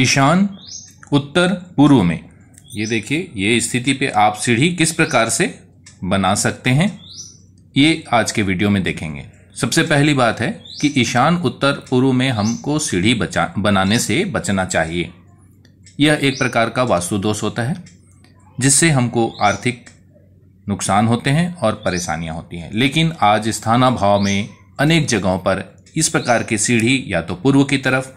ईशान उत्तर पूर्व में ये देखिए ये स्थिति पे आप सीढ़ी किस प्रकार से बना सकते हैं ये आज के वीडियो में देखेंगे सबसे पहली बात है कि ईशान उत्तर पूर्व में हमको सीढ़ी बचा बनाने से बचना चाहिए यह एक प्रकार का वास्तु दोष होता है जिससे हमको आर्थिक नुकसान होते हैं और परेशानियां होती हैं लेकिन आज स्थानाभाव में अनेक जगहों पर इस प्रकार की सीढ़ी या तो पूर्व की तरफ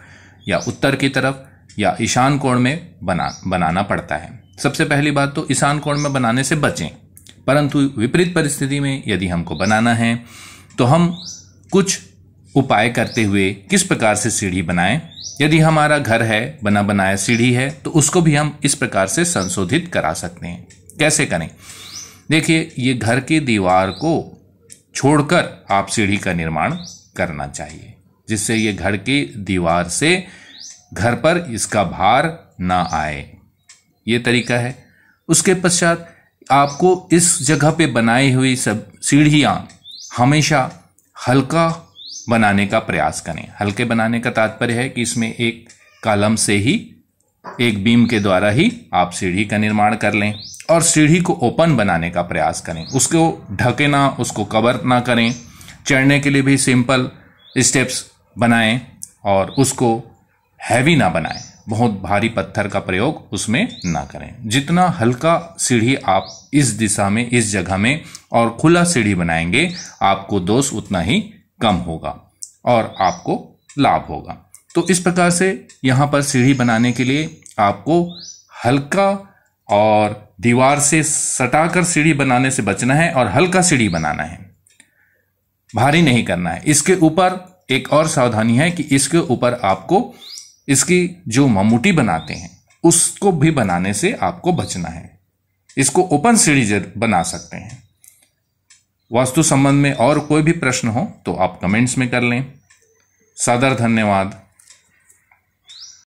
या उत्तर की तरफ या ईशान कोण में बना बनाना पड़ता है सबसे पहली बात तो ईशान कोण में बनाने से बचें परंतु विपरीत परिस्थिति में यदि हमको बनाना है तो हम कुछ उपाय करते हुए किस प्रकार से सीढ़ी बनाएं यदि हमारा घर है बना बनाया सीढ़ी है तो उसको भी हम इस प्रकार से संशोधित करा सकते हैं कैसे करें देखिए ये घर की दीवार को छोड़कर आप सीढ़ी का निर्माण करना चाहिए जिससे ये घर की दीवार से घर पर इसका भार ना आए ये तरीका है उसके पश्चात आपको इस जगह पे बनाई हुई सब सीढ़ियाँ हमेशा हल्का बनाने का प्रयास करें हल्के बनाने का तात्पर्य है कि इसमें एक कालम से ही एक बीम के द्वारा ही आप सीढ़ी का निर्माण कर लें और सीढ़ी को ओपन बनाने का प्रयास करें उसको ढके ना उसको कवर ना करें चढ़ने के लिए भी सिंपल स्टेप्स बनाएं और उसको हैवी ना बनाएं बहुत भारी पत्थर का प्रयोग उसमें ना करें जितना हल्का सीढ़ी आप इस दिशा में इस जगह में और खुला सीढ़ी बनाएंगे आपको दोष उतना ही कम होगा और आपको लाभ होगा तो इस प्रकार से यहाँ पर सीढ़ी बनाने के लिए आपको हल्का और दीवार से सटाकर सीढ़ी बनाने से बचना है और हल्का सीढ़ी बनाना है भारी नहीं करना है इसके ऊपर एक और सावधानी है कि इसके ऊपर आपको इसकी जो ममूटी बनाते हैं उसको भी बनाने से आपको बचना है इसको ओपन सीढ़ी बना सकते हैं वास्तु संबंध में और कोई भी प्रश्न हो तो आप कमेंट्स में कर लें सादर धन्यवाद